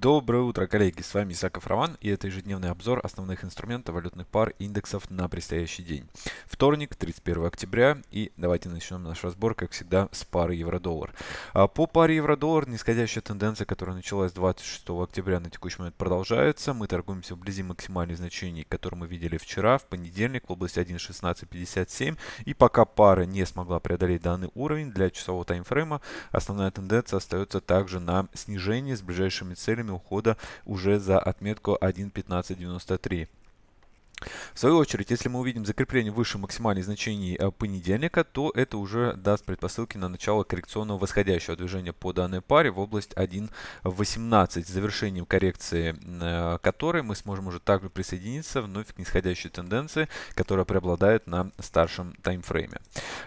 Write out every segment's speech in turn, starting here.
Доброе утро, коллеги! С вами Исаков Роман и это ежедневный обзор основных инструментов валютных пар и индексов на предстоящий день. Вторник, 31 октября и давайте начнем наш разбор, как всегда, с пары евро-доллар. А по паре евро-доллар нисходящая тенденция, которая началась 26 октября на текущий момент продолжается. Мы торгуемся вблизи максимальных значений, которые мы видели вчера, в понедельник в области 1.1657 и пока пара не смогла преодолеть данный уровень для часового таймфрейма, основная тенденция остается также на снижение с ближайшими целями время ухода уже за отметку 1.1593. В свою очередь, если мы увидим закрепление выше максимальных значений э, понедельника, то это уже даст предпосылки на начало коррекционного восходящего движения по данной паре в область 1.18, с завершением коррекции э, которой мы сможем уже также присоединиться вновь к нисходящей тенденции, которая преобладает на старшем таймфрейме.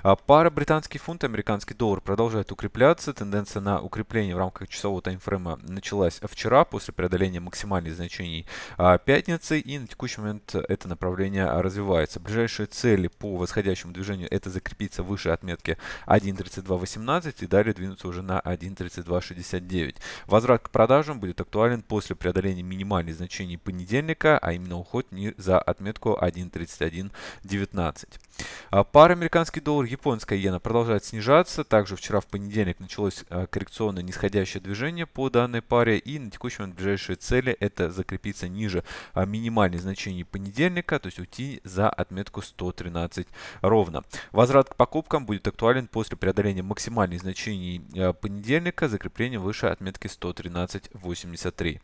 А пара британский фунт и американский доллар продолжает укрепляться. Тенденция на укрепление в рамках часового таймфрейма началась вчера после преодоления максимальных значений а, пятницы и на текущий момент это это направление развивается. Ближайшие цели по восходящему движению это закрепиться выше отметки 1.3218 и далее двинуться уже на 1.3269. Возврат к продажам будет актуален после преодоления минимальных значений понедельника, а именно уход не за отметку 1.3119. А пара американский доллар, японская иена продолжает снижаться. Также вчера в понедельник началось а, коррекционное нисходящее движение по данной паре. И на текущий момент ближайшие цели это закрепиться ниже а, минимальных значений понедельника, то есть уйти за отметку 113 ровно. Возврат к покупкам будет актуален после преодоления максимальных значений понедельника, закрепления выше отметки 113.83.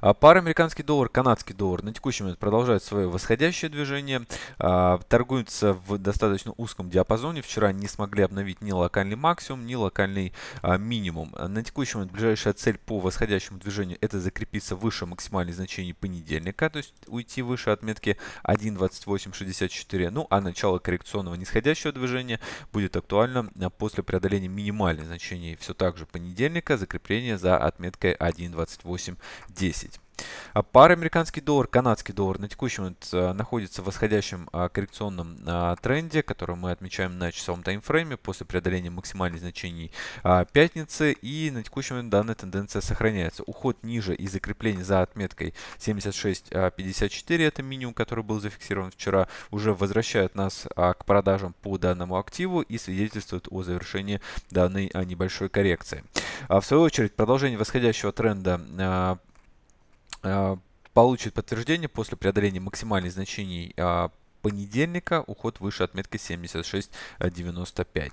А, пара американский доллар, канадский доллар на текущий момент продолжает свое восходящее движение. А, торгуется в достаточно узком диапазоне. Вчера не смогли обновить ни локальный максимум, ни локальный а, минимум. На текущий момент ближайшая цель по восходящему движению это закрепиться выше максимальных значений понедельника, то есть уйти выше отметки 1.2864. Ну а начало коррекционного нисходящего движения будет актуально после преодоления минимальных значений все так же понедельника, закрепление за отметкой 1.28 10. А пара американский доллар, канадский доллар на текущем момент э, находится в восходящем а, коррекционном а, тренде, который мы отмечаем на часовом таймфрейме после преодоления максимальных значений пятницы. И на текущем момент данная тенденция сохраняется. Уход ниже и закрепление за отметкой 76.54, это минимум, который был зафиксирован вчера, уже возвращает нас к продажам по данному активу и свидетельствует о завершении данной небольшой коррекции. В свою очередь, продолжение восходящего тренда а, получит подтверждение после преодоления максимальных значений а, понедельника уход выше отметки 76.95.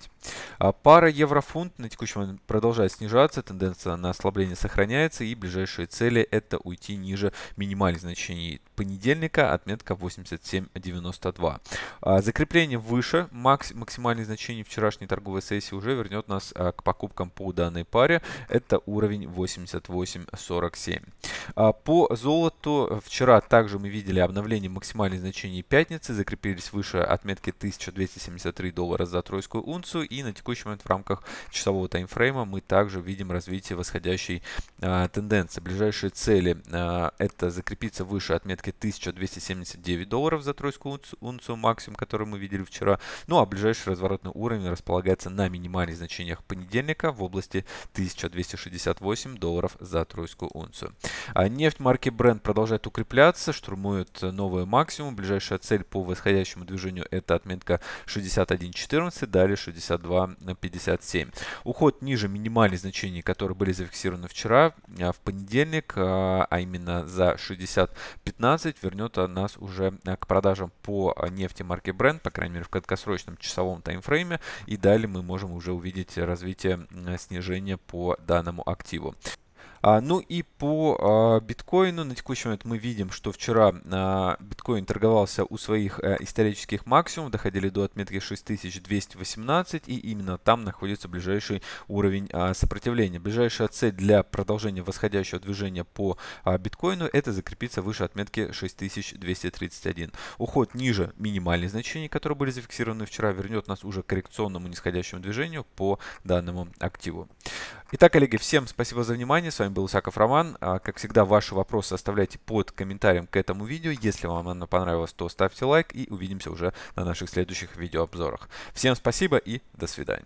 А пара еврофунт на текущий момент продолжает снижаться, тенденция на ослабление сохраняется и ближайшие цели это уйти ниже минимальных значений понедельника, отметка 87.92. А закрепление выше макс, максимальных значений вчерашней торговой сессии уже вернет нас а, к покупкам по данной паре, это уровень 88.47. По золоту вчера также мы видели обновление максимальных значений пятницы, акции закрепились выше отметки 1273 доллара за тройскую унцию и на текущий момент в рамках часового таймфрейма мы также видим развитие восходящей а, тенденция ближайшие цели а, – это закрепиться выше отметки 1279 долларов за тройскую унцию максимум, который мы видели вчера. Ну а ближайший разворотный уровень располагается на минимальных значениях понедельника в области 1268 долларов за тройскую унцию. А нефть марки Brent продолжает укрепляться, штурмует новые максимум. Ближайшая цель по восходящему движению – это отметка 61.14, далее 62.57. Уход ниже минимальных значений, которые были зафиксированы вчера, Э, в понедельник, э, а именно за 60.15 вернет нас уже э, к продажам по нефти марки Brent, по крайней мере в краткосрочном часовом таймфрейме. И далее мы можем уже увидеть развитие снижения по данному активу. А, ну и по а, биткоину на текущий момент мы видим, что вчера а, биткоин торговался у своих э, исторических максимумов, доходили до отметки 6218 и именно там находится ближайший уровень сопротивления. Ближайшая цель для продолжения восходящего движения по биткоину это закрепиться выше отметки 6231. Уход ниже минимальных значений, которые были зафиксированы вчера, вернет нас уже к коррекционному нисходящему движению по данному активу. Итак, коллеги, всем спасибо за внимание. С вами был Усаков Роман. А, как всегда, ваши вопросы оставляйте под комментарием к этому видео. Если вам оно понравилось, то ставьте лайк и увидимся уже на наших следующих видеообзорах. Всем спасибо и до свидания.